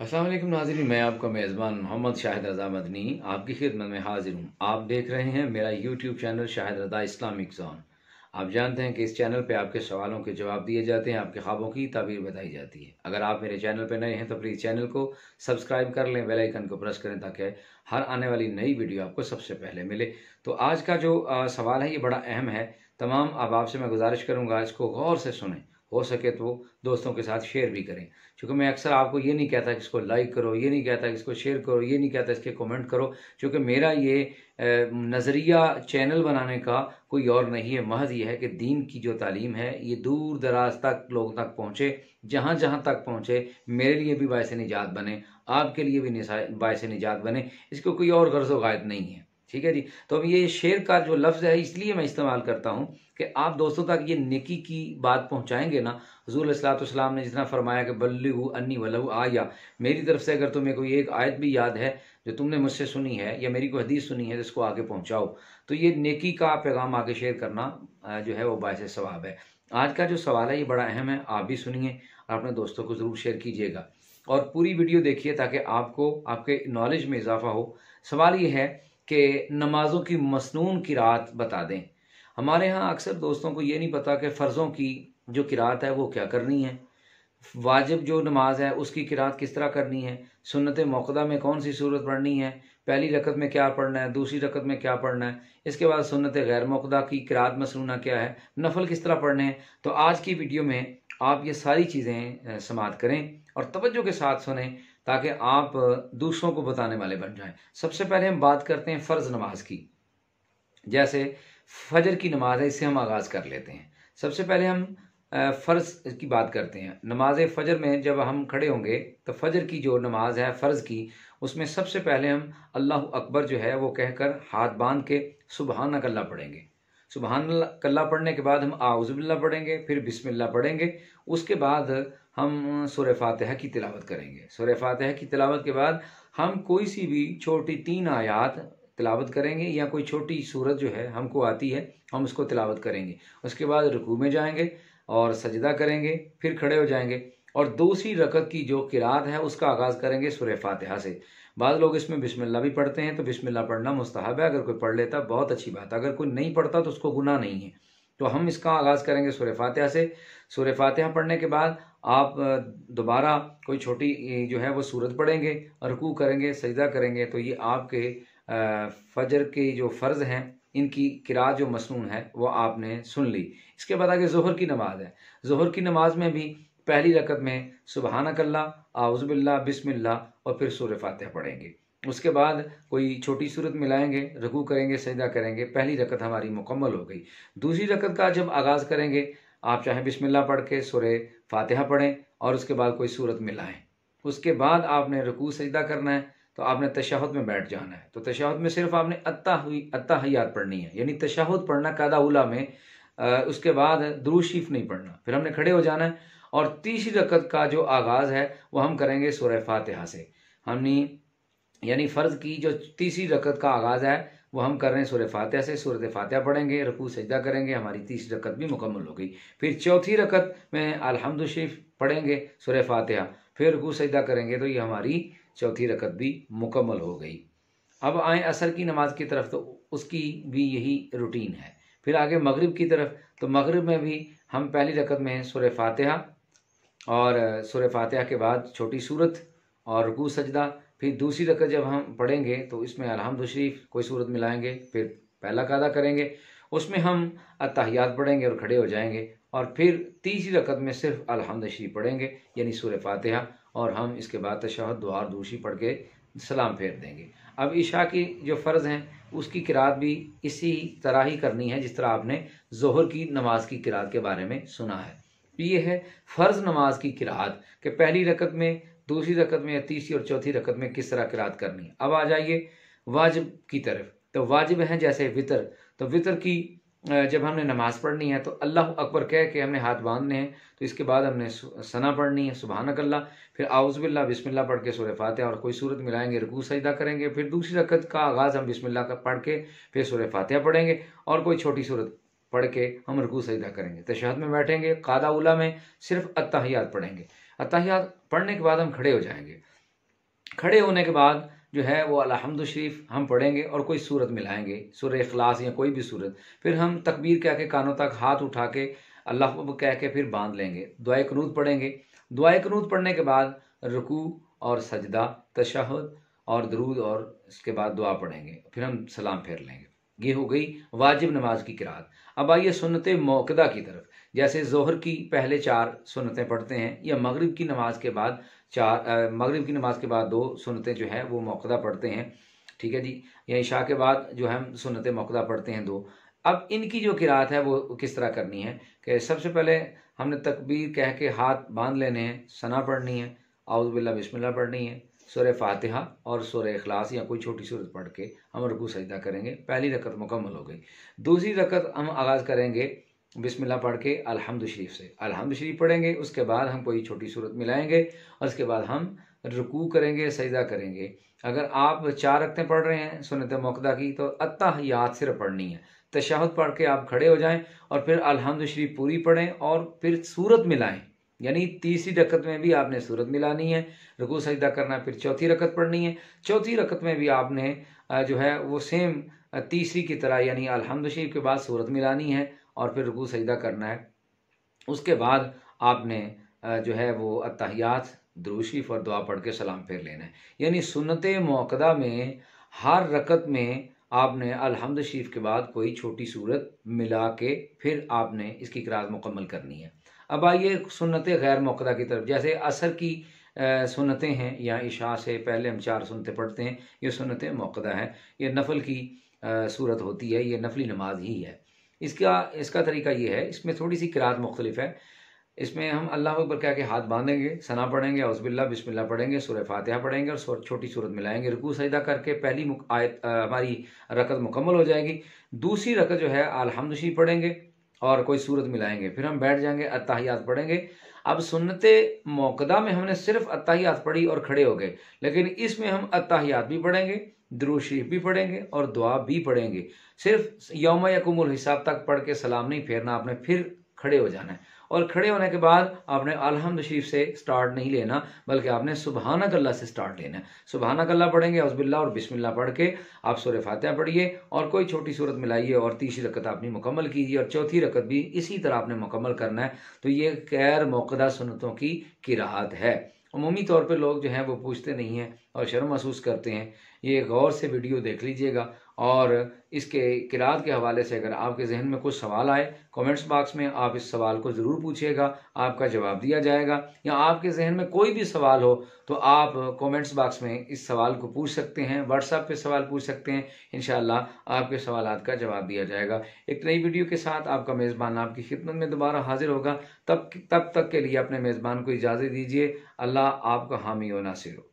असलम नाजरी मैं आपका मेज़बान मोहम्मद शाहिद रज़ा मदनी आपकी खिदमत में हाजिर हूँ आप देख रहे हैं मेरा YouTube channel Shahid Raza Islamic zone आप जानते हैं कि इस चैनल पे आपके सवालों के जवाब दिए जाते हैं आपके ख्वाबों की तबीर बताई जाती है अगर आप मेरे चैनल पे नए हैं तो प्लीज़ चैनल को सब्सक्राइब कर लें बेलाइकन को प्रेस करें ताकि हर आने वाली नई वीडियो आपको सबसे पहले मिले तो आज का जो सवाल है ये बड़ा अहम है तमाम अब आपसे मैं गुजारिश करूँगा इसको गौर से सुने हो सके तो दोस्तों के साथ शेयर भी करें क्योंकि मैं अक्सर आपको ये नहीं कहता कि इसको लाइक करो ये नहीं कहता कि इसको शेयर करो ये नहीं कहता इसके कमेंट करो क्योंकि मेरा ये नज़रिया चैनल बनाने का कोई और नहीं है महज ये है कि दीन की जो तालीम है ये दूर दराज तक लोगों तक पहुँचे जहाँ जहाँ तक पहुँचे मेरे लिए भी बायस निजात बने आपके लिए भी बायस निजात बने इसको कोई और गर्ज वायद नहीं है ठीक है जी तो अब ये शेर का जो लफ्ज़ है इसलिए मैं इस्तेमाल करता हूँ कि आप दोस्तों तक ये निकी की बात पहुँचाएंगे ना असलात असलातम ने जितना फरमाया कि हु अन्नी वल्लू आया मेरी तरफ से अगर तुम्हें कोई एक आयत भी याद है जो तुमने मुझसे सुनी है या मेरी कोई हदीस सुनी है तो इसको आगे पहुँचाओ तो ये निकी का पैगाम आगे शेयर करना जो है वो बायस स्वाब है आज का जो सवाल है ये बड़ा अहम है आप भी सुनिए और अपने दोस्तों को ज़रूर शेयर कीजिएगा और पूरी वीडियो देखिए ताकि आपको आपके नॉलेज में इजाफा हो सवाल ये है कि नमाज़ों की मसनून किरात बता दें हमारे यहाँ अक्सर दोस्तों को ये नहीं पता कि फ़र्ज़ों की जो किरात है वो क्या करनी है वाजिब जो नमाज है उसकी किरात किस तरह करनी है सुनत मौकदा में कौन सी सूरत पढ़नी है पहली रकत में क्या पढ़ना है दूसरी रकत में क्या पढ़ना है इसके बाद सुनत गैर मौकदा की किरात मसनूना क्या है नफल किस तरह पढ़ने हैं तो आज की वीडियो में आप ये सारी चीज़ें समाप्त करें और तवज्जो के साथ सुने ताकि आप दूसरों को बताने वाले बन जाएं सबसे पहले हम बात करते हैं फ़र्ज़ नमाज की जैसे फजर की नमाज है इससे हम आगाज़ कर लेते हैं सबसे पहले हम फ़र्ज़ की बात करते हैं नमाज फ़जर में जब हम खड़े होंगे तो फ़जर की जो नमाज है फ़र्ज़ की उसमें सबसे पहले हम अल्लाह अकबर जो है वो कहकर हाथ बांध के सुबहाना कल्ला पढ़ेंगे सुबहान कल्ला पढ़ने के बाद हम आउज़बिल्ला पढ़ेंगे फिर बिस्मिल्ला पढ़ेंगे उसके बाद हम सुर फातह की तिलावत करेंगे सुर फातह की तिलावत के बाद हम कोई सी भी छोटी तीन आयात तिलावत करेंगे या कोई छोटी सूरत जो है हमको आती है हम उसको तिलावत करेंगे उसके बाद रुकू में जाएंगे और सजदा करेंगे फिर खड़े हो जाएंगे और दूसरी रकत की जो किरात है उसका आगाज़ करेंगे सुरह फातिहा से बाद लोग इसमें बिस्मिल्ला भी पढ़ते हैं तो बिस्मिल्ला पढ़ना मुस्तहब है अगर कोई पढ़ लेता बहुत अच्छी बात है अगर कोई नहीं पढ़ता तो उसको गुनाह नहीं है तो हम इसका आगाज़ करेंगे सुरह फातिहा से सुर फातिहा पढ़ने के बाद आप दोबारा कोई छोटी जो है वो सूरत पढ़ेंगे रुकू करेंगे सजदा करेंगे तो ये आपके फजर के जो फ़र्ज़ हैं इनकी किरात जो मसनून है वो आपने सुन ली इसके बाद आगे जहर की नमाज़ है जहर की नमाज़ में भी पहली रकत में सुबहानकल्ला आउज़बिल्ला बिस्मिल्ला और फिर सूर फातह पढ़ेंगे उसके बाद कोई छोटी सूरत मिलाएंगे रकू करेंगे सजदा करेंगे पहली रकत हमारी मुकम्मल हो गई दूसरी रकत का जब आगाज़ करेंगे आप चाहे बिस्मिल्ला पढ़ के सुर फातहा पढ़ें और उसके बाद कोई सूरत मिलाएं उसके बाद आपने रकू सजदा करना है तो आपने तशाहत में बैठ जाना है तो तशाहत में सिर्फ आपने अत्ता हुई अत्ता हयात पढ़नी है यानी तशाहत पढ़ना कादा उला में आ, उसके बाद शीफ नहीं पढ़ना फिर हमने खड़े हो जाना है और तीसरी रकत का जो आगाज़ है वह हम करेंगे सुरह फातहा से हमने यानी फ़र्ज़ की जो तीसरी रकत का आगाज़ है वह हम कर रहे हैं सूर्य फातह से सूरत फातह पढ़ेंगे रकू सजदा करेंगे हमारी तीसरी रकत भी मुकम्मल हो गई फिर चौथी रकत में अलहमद पढ़ेंगे सूर्य फातहा फिर रकू सजदा करेंगे तो ये हमारी चौथी रकत भी मुकम्मल हो गई अब आए असर की नमाज की तरफ तो उसकी भी यही रूटीन है फिर आगे मगरब की तरफ तो मगरब में भी हम पहली रकत में हैं सूर्य फातहा और सुर फातह के बाद छोटी सूरत और रुकू सजदा फिर दूसरी रकत जब हम पढ़ेंगे तो इसमें अलहमद शरीफ कोई सूरत मिलाएंगे फिर पहला कादा करेंगे उसमें हम अतहियात पढ़ेंगे और खड़े हो जाएंगे और फिर तीसरी रकत में सिर्फ अलहमद शरीफ पढ़ेंगे यानी सूर फातहा और हम इसके बाद तशहद दुआर दूसरी पढ़ के सलाम फेर देंगे अब ईशा की जो फ़र्ज़ हैं उसकी किरात भी इसी तरह ही करनी है जिस तरह आपने जोहर की नमाज की किरात के बारे में सुना है तो ये है फ़र्ज़ नमाज की किरात कि पहली रकत में दूसरी रकत में या तीसरी और चौथी रकत में किस तरह किरात करनी है अब आ जाइए वाजिब की तरफ तो वाजिब हैं जैसे वितर तो वितर की जब हमने नमाज़ पढ़नी है तो अल्लाह अकबर कह के हमने हाथ बांधने हैं तो इसके बाद हमने सना पढ़नी है सुबहानकल्ला फिर आउज़बिल्ला बिस्मिल्लाह पढ़ के सुर फातह और कोई सूरत मिलाएंगे रुकू सजदा करेंगे फिर दूसरी रकत का आगाज़ हम बिस्मिल्लाह का पढ़ के फिर सूर्य फातह पढ़ेंगे और कोई छोटी सूरत पढ़ के हम रकू सजदा करेंगे तशहद में बैठेंगे कादा उला में सिर्फ अतहियात पढ़ेंगे अतहियात पढ़ने के बाद हम खड़े हो जाएंगे खड़े होने के बाद जो है वो अलहमद शरीफ हम पढ़ेंगे और कोई सूरत मिलाएंगे सुर अखलास या कोई भी सूरत फिर हम तकबीर कह के कानों तक हाथ उठा के अल्लाह कह के फिर बांध लेंगे दुआ कनूत पढ़ेंगे दुआ कनूत पढ़ने के बाद रुकू और सजदा तशहद और दरूद और इसके बाद दुआ पढ़ेंगे फिर हम सलाम फेर लेंगे ये हो गई वाजिब नमाज की किरात अब आइए सुनत मौकदा की तरफ जैसे जोहर की पहले चार सुनतें पढ़ते हैं या मगरिब की नमाज के बाद चार मगरिब की नमाज के बाद दो सुनतें जो है वो मौकदा पढ़ते हैं ठीक है जी या इशा के बाद जो हम सुनत मौकदा पढ़ते हैं दो अब इनकी जो किरात है वो किस तरह करनी है कि सबसे पहले हमने तकबीर कह के हाथ बांध लेने हैं सना पढ़नी है बिल्ला बिस्मिल्ला पढ़नी है सुर फातिहा और सुर अखलास या कोई छोटी सूरत पढ़ के हम रुकू सजदा करेंगे पहली रकत मुकम्मल हो गई दूसरी रकत हम आगाज़ करेंगे बिस्मिल्लाह पढ़ के अलहमद शरीफ से अलहमद शरीफ पढ़ेंगे उसके बाद हम कोई छोटी सूरत मिलाएंगे और उसके बाद हम रुकू करेंगे सजदा करेंगे अगर आप चार रकतें पढ़ रहे हैं सुनत मौकदा की तो अतः याद सिर्फ पढ़नी है तशाहद पढ़ के आप खड़े हो जाएं और फिर अलहमद शरीफ पूरी पढ़ें और फिर सूरत मिलाएं यानी तीसरी रकत में भी आपने सूरत मिलानी है रकू सजदा करना फिर चौथी रकत पढ़नी है चौथी रकत में भी आपने जो है वो सेम तीसरी की तरह यानी अलहमद शरीफ के बाद सूरत मिलानी है और फिर रकू सजदा करना है उसके बाद आपने जो है वो अतहियात द्रूशीफ और दुआ पढ़ के सलाम फेर लेना है यानी सुनत मौकदा में हर रकत में आपने अलहमद शरीफ के बाद कोई छोटी सूरत मिला के फिर आपने इसकी कराज मुकम्मल करनी है अब आइए सुनत गैर मौकदा की तरफ जैसे असर की सुनतें हैं या इशा से पहले हम चार सुनते पढ़ते हैं ये सुनत मौकदा है ये नफल की सूरत होती है ये नफली नमाज ही है इसका इसका तरीका ये है इसमें थोड़ी सी किरात मुख्तलिफ है इसमें हम अल्लाह अकबर कह के हाथ बांधेंगे सना पढ़ेंगे हौसबिल्ला बिस्मिल्ला पढ़ेंगे सूर्य फातह पढ़ेंगे और छोटी सूरत मिलाएंगे रुकू सजदा करके पहली आयत हमारी रकत मुकम्मल हो जाएगी दूसरी रकत जो है आलहमदशी पढ़ेंगे और कोई सूरत मिलाएंगे फिर हम बैठ जाएंगे अत्ताहियात पढ़ेंगे अब सुनते मौकदा में हमने सिर्फ अत्ताहियात पढ़ी और खड़े हो गए लेकिन इसमें हम अत्ताहियात भी पढ़ेंगे द्रोशरीफ भी पढ़ेंगे और दुआ भी पढ़ेंगे सिर्फ यौम यकुमुल हिसाब तक पढ़ के सलाम नहीं फेरना आपने फिर खड़े हो जाना है और खड़े होने के बाद आपने अलहमद शरीफ से स्टार्ट नहीं लेना बल्कि आपने सुबहाना कल्ला से स्टार्ट लेना है सुबहाना कल्ला पढ़ेंगे उसबिल्ला और बिस्मिल्ला पढ़ के आप सुर फातह पढ़िए और कोई छोटी सूरत मिलाइए और तीसरी रकत आपनी मुकम्मल कीजिए और चौथी रकत भी इसी तरह आपने मुकम्मल करना है तो ये गैर मौकदा सुनतों की किराहत है अमूमी तौर पर लोग जो हैं वो पूछते नहीं हैं और शर्म महसूस करते हैं ये गौर से वीडियो देख लीजिएगा और इसके किरात के हवाले से अगर आपके जहन में कुछ सवाल आए कमेंट्स बॉक्स में आप इस सवाल को ज़रूर पूछिएगा आपका जवाब दिया जाएगा या आपके जहन में कोई भी सवाल हो तो आप कमेंट्स बॉक्स में इस सवाल को पूछ सकते हैं व्हाट्सएप पे सवाल पूछ सकते हैं इन आपके सवाल का जवाब दिया जाएगा एक नई वीडियो के साथ आपका मेज़बान आपकी खिदमत में दोबारा हाजिर होगा तब तब तक के लिए अपने मेज़बान को इजाज़त दीजिए अल्लाह आपका हामी और नासिर हो